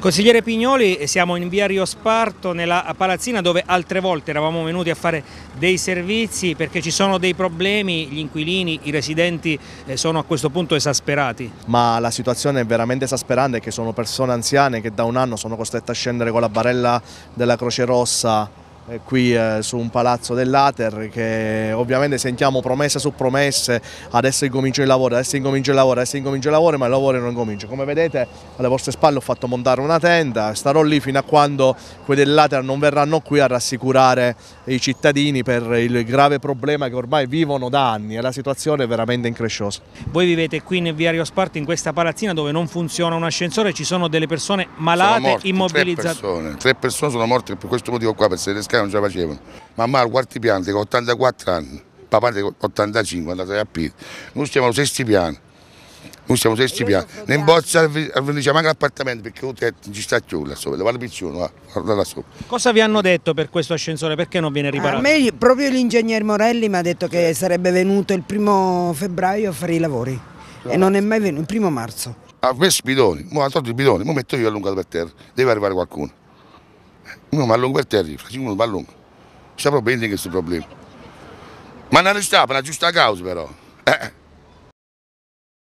Consigliere Pignoli, siamo in via Rio Sparto, nella palazzina dove altre volte eravamo venuti a fare dei servizi perché ci sono dei problemi, gli inquilini, i residenti eh, sono a questo punto esasperati. Ma la situazione è veramente esasperante che sono persone anziane che da un anno sono costrette a scendere con la barella della Croce Rossa eh, qui eh, su un palazzo dell'Ater che ovviamente sentiamo promesse su promesse, adesso incomincio il lavoro, adesso incomincio il lavoro, adesso incomincio il lavoro, ma il lavoro non comincia. Come vedete alle vostre spalle ho fatto montare una tenda, starò lì fino a quando quelli dell'Ater non verranno qui a rassicurare i cittadini per il grave problema che ormai vivono da anni e la situazione è veramente incresciosa. Voi vivete qui in Viario Rio Sparti, in questa palazzina dove non funziona un ascensore, ci sono delle persone malate, immobilizzate. Tre persone, tre persone sono morte per questo motivo qua, per se le scale università cioè, non ce la facevano. Mamma al quarto piano, con 84 anni, papà con 85, andate a piedi. Noi stiamo allo sesto piano. Noi siamo sesti piani, ne bozza al vendice anche l'appartamento perché ho detto ci sta chiuso là sopra, va la piccione, va, guarda là sopra. Cosa vi hanno detto per questo ascensore? Perché non viene riparato? A me proprio l'ingegner Morelli mi ha detto che sarebbe venuto il primo febbraio a fare i lavori sì. e non è mai venuto, il primo marzo. Ha messo i bidoni, mo ha tolto i bidoni, mo metto io allungato per terra, deve arrivare qualcuno. Meu malungo é terrível, assim como malungo. C'è proprio tem questo problema. Ma non resta per una giusta causa però. Eh. eh.